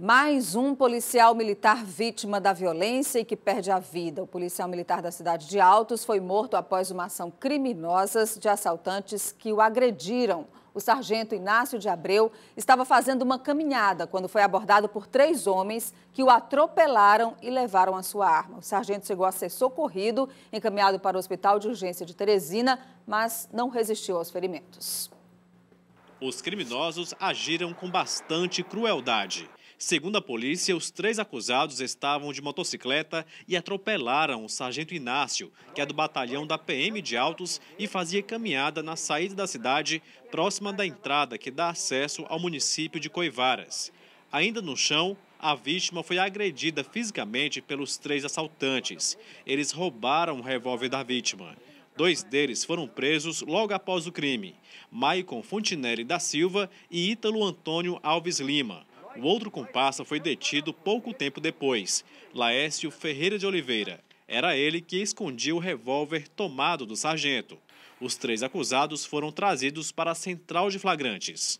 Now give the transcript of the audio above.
Mais um policial militar vítima da violência e que perde a vida. O policial militar da cidade de Altos foi morto após uma ação criminosa de assaltantes que o agrediram. O sargento Inácio de Abreu estava fazendo uma caminhada quando foi abordado por três homens que o atropelaram e levaram a sua arma. O sargento chegou a ser socorrido, encaminhado para o Hospital de Urgência de Teresina, mas não resistiu aos ferimentos. Os criminosos agiram com bastante crueldade. Segundo a polícia, os três acusados estavam de motocicleta e atropelaram o sargento Inácio, que é do batalhão da PM de Altos e fazia caminhada na saída da cidade, próxima da entrada que dá acesso ao município de Coivaras. Ainda no chão, a vítima foi agredida fisicamente pelos três assaltantes. Eles roubaram o revólver da vítima. Dois deles foram presos logo após o crime: Maicon Fontinelli da Silva e Ítalo Antônio Alves Lima. O outro comparsa foi detido pouco tempo depois, Laércio Ferreira de Oliveira. Era ele que escondia o revólver tomado do sargento. Os três acusados foram trazidos para a central de flagrantes.